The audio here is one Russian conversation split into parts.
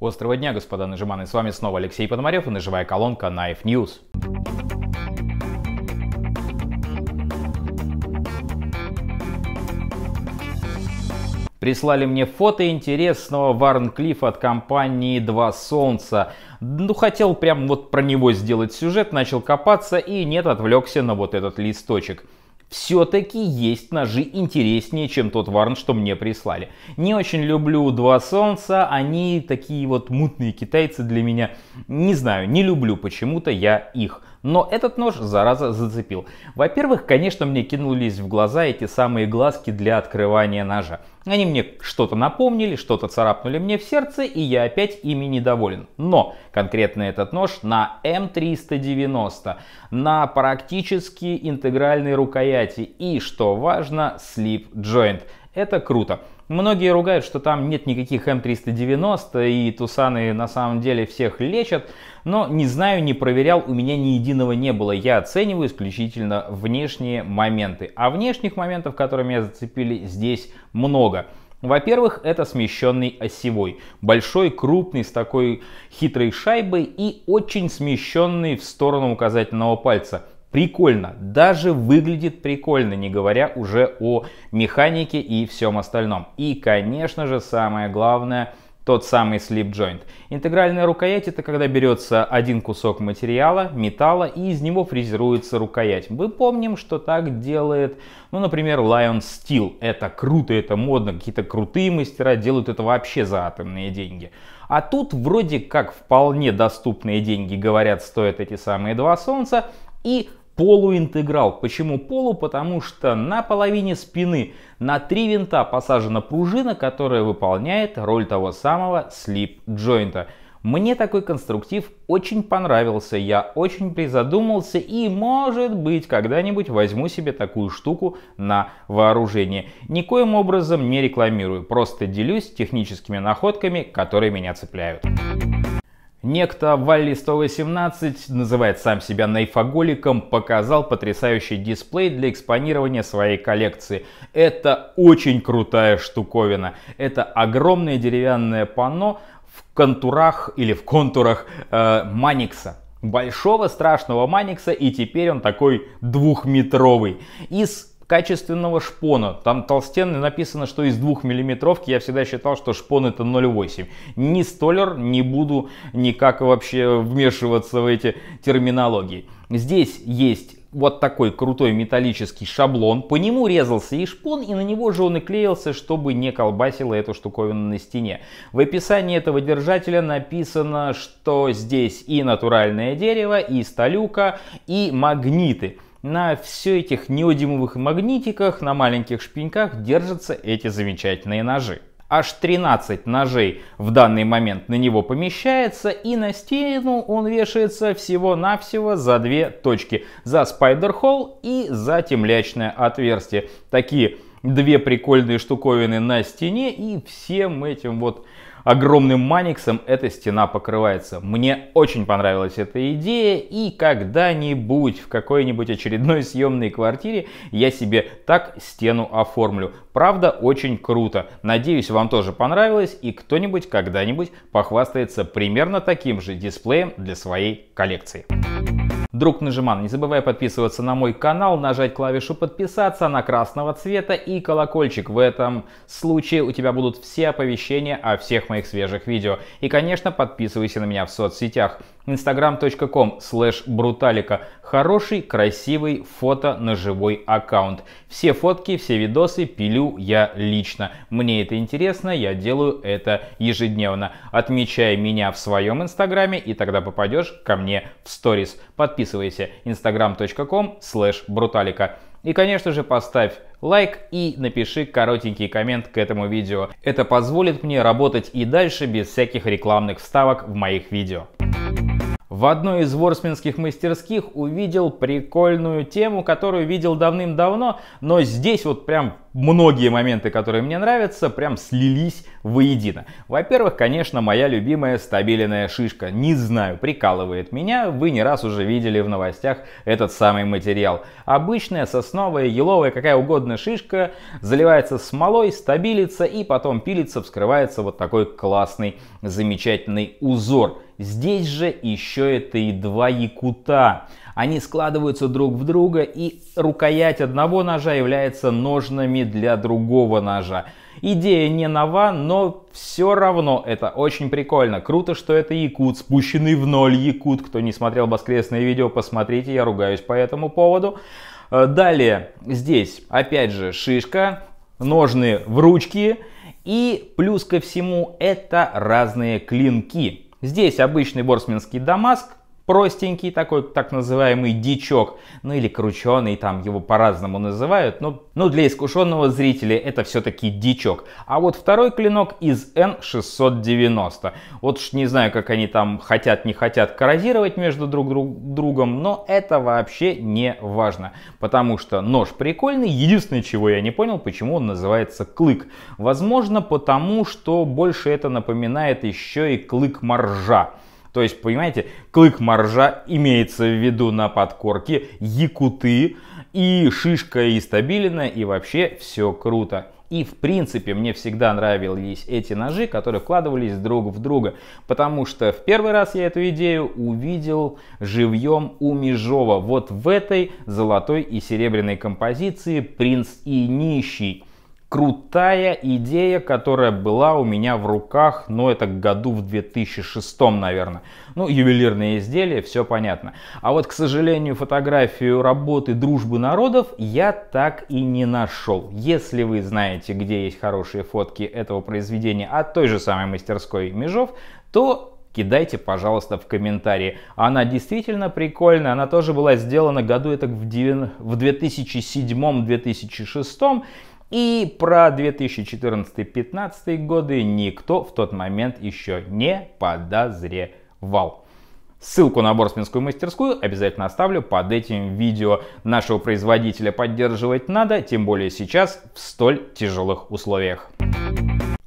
Острого дня, господа нажиманы. С вами снова Алексей Пономарев и наживая колонка Knife News. Прислали мне фото интересного Варн от компании «Два солнца». Ну, хотел прям вот про него сделать сюжет, начал копаться и нет, отвлекся на вот этот листочек – все-таки есть ножи интереснее, чем тот варн, что мне прислали. Не очень люблю два солнца, они такие вот мутные китайцы для меня. Не знаю, не люблю почему-то я их. Но этот нож, зараза, зацепил. Во-первых, конечно, мне кинулись в глаза эти самые глазки для открывания ножа. Они мне что-то напомнили, что-то царапнули мне в сердце, и я опять ими недоволен. Но конкретно этот нож на М390, на практически интегральной рукояти и, что важно, слип joint – это круто. Многие ругают, что там нет никаких М390 и Тусаны на самом деле всех лечат, но не знаю, не проверял, у меня ни единого не было. Я оцениваю исключительно внешние моменты. А внешних моментов, которые меня зацепили, здесь много. Во-первых, это смещенный осевой. Большой, крупный, с такой хитрой шайбой и очень смещенный в сторону указательного пальца прикольно, даже выглядит прикольно, не говоря уже о механике и всем остальном. И, конечно же, самое главное, тот самый слип joint. Интегральная рукоять это когда берется один кусок материала, металла, и из него фрезеруется рукоять. Мы помним, что так делает, ну, например, Lion Steel. Это круто, это модно, какие-то крутые мастера делают это вообще за атомные деньги. А тут вроде как вполне доступные деньги, говорят, стоят эти самые два солнца, и полуинтеграл. Почему полу? Потому что на половине спины на три винта посажена пружина, которая выполняет роль того самого слип джойнта. Мне такой конструктив очень понравился, я очень призадумался и, может быть, когда-нибудь возьму себе такую штуку на вооружение. Никоим образом не рекламирую, просто делюсь техническими находками, которые меня цепляют. Некто Валли 118 называет сам себя нейфоголиком, показал потрясающий дисплей для экспонирования своей коллекции. Это очень крутая штуковина. Это огромное деревянное панно в контурах или в контурах э, Маникса большого страшного Маникса, и теперь он такой двухметровый. Из качественного шпона. Там толстенный написано, что из 2 миллиметровки. Я всегда считал, что шпон это 0,8. не столер, не буду никак вообще вмешиваться в эти терминологии. Здесь есть вот такой крутой металлический шаблон. По нему резался и шпон, и на него же он и клеился, чтобы не колбасило эту штуковину на стене. В описании этого держателя написано, что здесь и натуральное дерево, и столюка, и магниты. На все этих неодимовых магнитиках на маленьких шпеньках держатся эти замечательные ножи. Аж 13 ножей в данный момент на него помещается, и на стену он вешается всего-навсего за две точки. За спайдер-холл и за темлячное отверстие. Такие две прикольные штуковины на стене, и всем этим вот огромным маниксом эта стена покрывается. Мне очень понравилась эта идея, и когда-нибудь в какой-нибудь очередной съемной квартире я себе так стену оформлю. Правда, очень круто. Надеюсь, вам тоже понравилось, и кто-нибудь когда-нибудь похвастается примерно таким же дисплеем для своей коллекции. Друг Нажиман, не забывай подписываться на мой канал, нажать клавишу подписаться, на красного цвета и колокольчик. В этом случае у тебя будут все оповещения о всех моих свежих видео. И, конечно, подписывайся на меня в соцсетях. instagram.com slash бруталика. Хороший, красивый фото на живой аккаунт. Все фотки, все видосы пилю я лично. Мне это интересно, я делаю это ежедневно. Отмечай меня в своем инстаграме и тогда попадешь ко мне в сторис. Подписывайся подписывайся instagram.com slash бруталика. И, конечно же, поставь лайк и напиши коротенький коммент к этому видео. Это позволит мне работать и дальше без всяких рекламных вставок в моих видео в одной из ворсминских мастерских увидел прикольную тему, которую видел давным-давно, но здесь вот прям многие моменты, которые мне нравятся, прям слились воедино. Во-первых, конечно, моя любимая стабильная шишка. Не знаю, прикалывает меня, вы не раз уже видели в новостях этот самый материал. Обычная сосновая, еловая, какая угодно шишка заливается смолой, стабилится и потом пилится, вскрывается вот такой классный, замечательный узор. Здесь же еще это и два якута. Они складываются друг в друга, и рукоять одного ножа является ножными для другого ножа. Идея не нова, но все равно это очень прикольно. Круто, что это якут, спущенный в ноль якут. Кто не смотрел воскресное видео, посмотрите, я ругаюсь по этому поводу. Э, далее, здесь опять же шишка, ножны в ручке. И плюс ко всему это разные клинки. Здесь обычный борсминский Дамаск, простенький такой, так называемый дичок, ну или крученый, там его по-разному называют, но, ну, но ну, для искушенного зрителя это все-таки дичок. А вот второй клинок из N690. Вот уж не знаю, как они там хотят, не хотят коррозировать между друг, друг другом, но это вообще не важно, потому что нож прикольный, единственное, чего я не понял, почему он называется клык. Возможно, потому что больше это напоминает еще и клык моржа. То есть, понимаете, клык моржа имеется в виду на подкорке, якуты и шишка и стабилина, и вообще все круто. И в принципе мне всегда нравились эти ножи, которые вкладывались друг в друга. Потому что в первый раз я эту идею увидел живьем у Межова. Вот в этой золотой и серебряной композиции «Принц и нищий» крутая идея, которая была у меня в руках, ну это году в 2006, наверное. Ну, ювелирные изделия, все понятно. А вот, к сожалению, фотографию работы «Дружбы народов» я так и не нашел. Если вы знаете, где есть хорошие фотки этого произведения от той же самой мастерской Межов, то кидайте, пожалуйста, в комментарии. Она действительно прикольная, она тоже была сделана году это в 2007-2006, и про 2014-2015 годы никто в тот момент еще не подозревал. Ссылку на Борсминскую мастерскую обязательно оставлю под этим видео. Нашего производителя поддерживать надо, тем более сейчас в столь тяжелых условиях.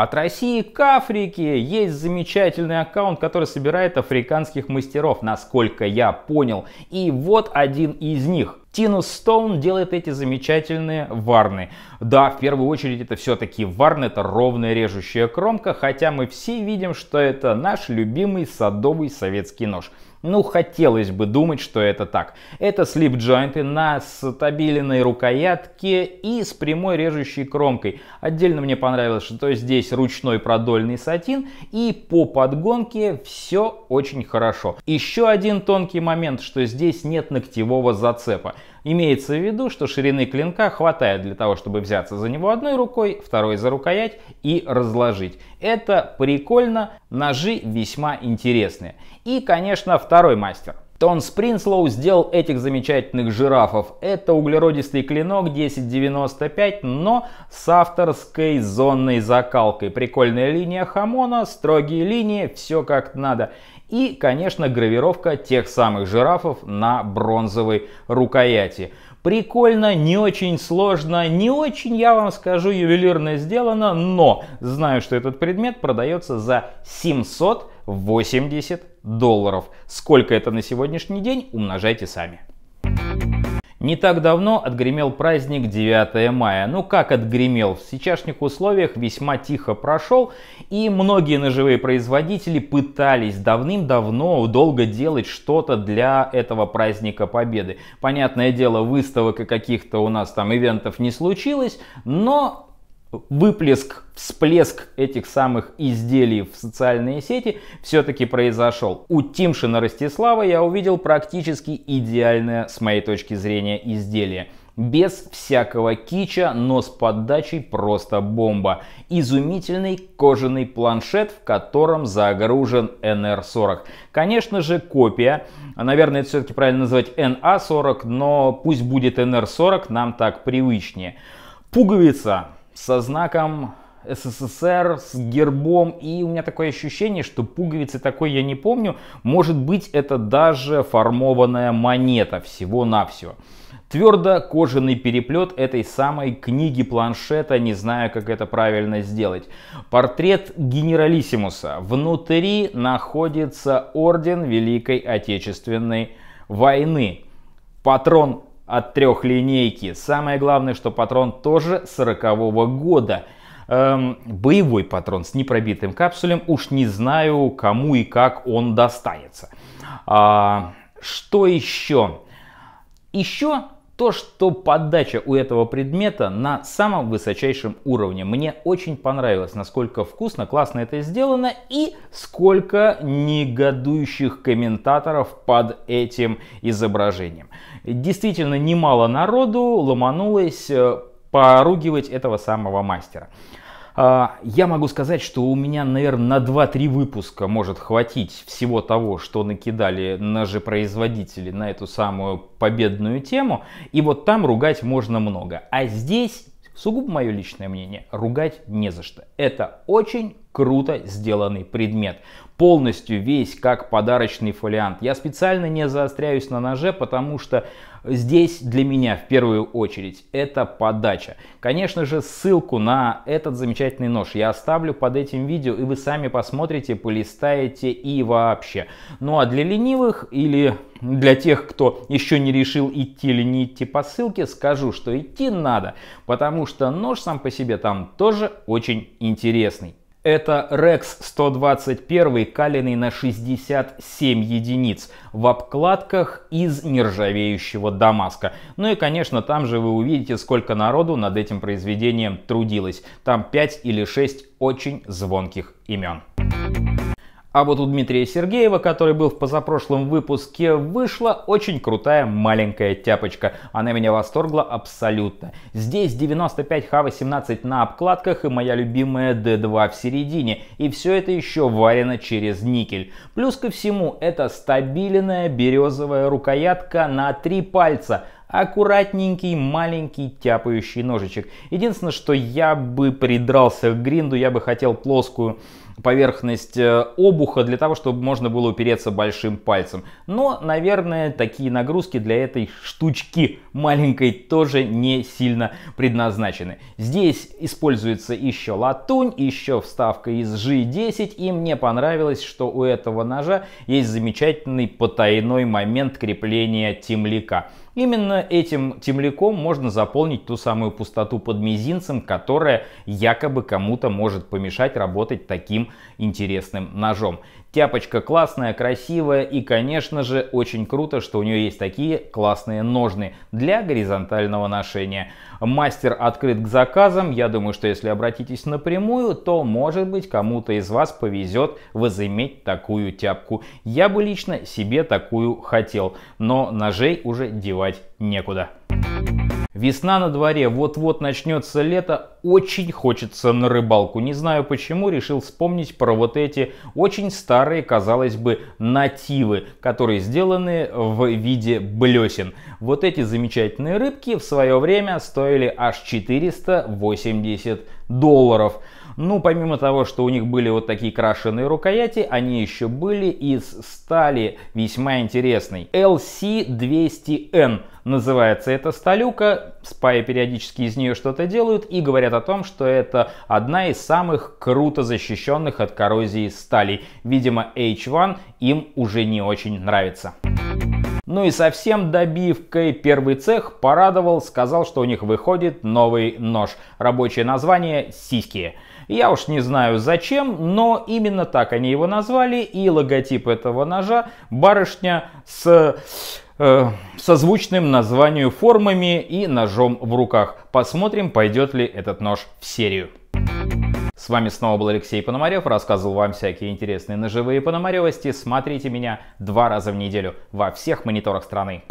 От России к Африке есть замечательный аккаунт, который собирает африканских мастеров, насколько я понял. И вот один из них. Тинус Стоун делает эти замечательные варны. Да, в первую очередь это все-таки варны, это ровная режущая кромка, хотя мы все видим, что это наш любимый садовый советский нож. Ну, хотелось бы думать, что это так. Это слип-джойнты на стабильной рукоятке и с прямой режущей кромкой. Отдельно мне понравилось, что здесь ручной продольный сатин и по подгонке все очень хорошо. Еще один тонкий момент, что здесь нет ногтевого зацепа. Имеется в виду, что ширины клинка хватает для того, чтобы взяться за него одной рукой, второй за рукоять и разложить. Это прикольно, ножи весьма интересные. И, конечно, второй мастер. Тон Спринслоу сделал этих замечательных жирафов. Это углеродистый клинок 1095, но с авторской зонной закалкой. Прикольная линия хамона, строгие линии, все как надо. И, конечно, гравировка тех самых жирафов на бронзовой рукояти. Прикольно, не очень сложно, не очень, я вам скажу, ювелирно сделано, но знаю, что этот предмет продается за 780 долларов. Сколько это на сегодняшний день, умножайте сами. Не так давно отгремел праздник 9 мая. Ну как отгремел? В сейчасшних условиях весьма тихо прошел, и многие ножевые производители пытались давным-давно долго делать что-то для этого праздника Победы. Понятное дело, выставок и каких-то у нас там ивентов не случилось, но выплеск, всплеск этих самых изделий в социальные сети все-таки произошел. У Тимшина Ростислава я увидел практически идеальное, с моей точки зрения, изделие. Без всякого кича, но с поддачей просто бомба. Изумительный кожаный планшет, в котором загружен NR40. Конечно же копия, наверное это все-таки правильно назвать NA40, а но пусть будет NR40, нам так привычнее. Пуговица со знаком СССР с гербом, и у меня такое ощущение, что пуговицы такой я не помню. Может быть, это даже формованная монета всего-навсего. Твердо кожаный переплет этой самой книги планшета, не знаю, как это правильно сделать. Портрет генералиссимуса. Внутри находится орден Великой Отечественной войны. Патрон от трех линейки. Самое главное, что патрон тоже 40 -го года. Эм, боевой патрон с непробитым капсулем. Уж не знаю, кому и как он достанется. А, что еще? Еще то, что подача у этого предмета на самом высочайшем уровне. Мне очень понравилось, насколько вкусно, классно это сделано и сколько негодующих комментаторов под этим изображением. Действительно, немало народу ломанулось э, поругивать этого самого мастера. А, я могу сказать, что у меня, наверное, на 2-3 выпуска может хватить всего того, что накидали производители на эту самую победную тему. И вот там ругать можно много. А здесь, сугубо мое личное мнение, ругать не за что. Это очень круто сделанный предмет. Полностью весь как подарочный фолиант. Я специально не заостряюсь на ноже, потому что Здесь для меня в первую очередь это подача. Конечно же, ссылку на этот замечательный нож я оставлю под этим видео, и вы сами посмотрите, полистаете и вообще. Ну а для ленивых или для тех, кто еще не решил идти или не идти по ссылке, скажу, что идти надо, потому что нож сам по себе там тоже очень интересный. Это Rex 121 каленный на 67 единиц в обкладках из нержавеющего Дамаска. Ну и, конечно, там же вы увидите, сколько народу над этим произведением трудилось. Там 5 или 6 очень звонких имен. А вот у Дмитрия Сергеева, который был в позапрошлом выпуске, вышла очень крутая маленькая тяпочка. Она меня восторгла абсолютно. Здесь 95 Х18 на обкладках и моя любимая D2 в середине. И все это еще варено через никель. Плюс ко всему, это стабильная березовая рукоятка на три пальца аккуратненький маленький тяпающий ножичек. Единственное, что я бы придрался к гринду, я бы хотел плоскую поверхность э, обуха для того, чтобы можно было упереться большим пальцем. Но, наверное, такие нагрузки для этой штучки маленькой тоже не сильно предназначены. Здесь используется еще латунь, еще вставка из G10, и мне понравилось, что у этого ножа есть замечательный потайной момент крепления темляка. Именно этим темляком можно заполнить ту самую пустоту под мизинцем, которая якобы кому-то может помешать работать таким интересным ножом. Тяпочка классная, красивая и, конечно же, очень круто, что у нее есть такие классные ножны для горизонтального ношения. Мастер открыт к заказам. Я думаю, что если обратитесь напрямую, то, может быть, кому-то из вас повезет возыметь такую тяпку. Я бы лично себе такую хотел, но ножей уже девать некуда. Thank you Весна на дворе, вот-вот начнется лето, очень хочется на рыбалку. Не знаю почему, решил вспомнить про вот эти очень старые, казалось бы, нативы, которые сделаны в виде блесен. Вот эти замечательные рыбки в свое время стоили аж 480 долларов. Ну, помимо того, что у них были вот такие крашеные рукояти, они еще были из стали весьма интересной. LC200N называется эта сталюка. Спаи периодически из нее что-то делают и говорят о том, что это одна из самых круто защищенных от коррозии сталей. Видимо, H1 им уже не очень нравится. Ну и совсем добивкой первый цех порадовал, сказал, что у них выходит новый нож. Рабочее название «Сиськи». Я уж не знаю зачем, но именно так они его назвали. И логотип этого ножа барышня с э, созвучным названию формами и ножом в руках. Посмотрим, пойдет ли этот нож в серию. С вами снова был Алексей Пономарев, рассказывал вам всякие интересные ножевые пономаревости. Смотрите меня два раза в неделю во всех мониторах страны.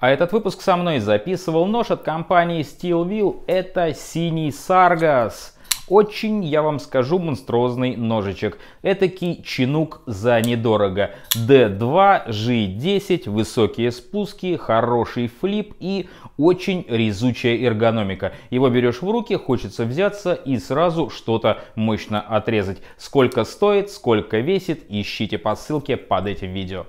А этот выпуск со мной записывал нож от компании Steelville. Это синий Саргас очень, я вам скажу, монструозный ножичек. Этакий чинук за недорого. D2, G10, высокие спуски, хороший флип и очень резучая эргономика. Его берешь в руки, хочется взяться и сразу что-то мощно отрезать. Сколько стоит, сколько весит, ищите по ссылке под этим видео.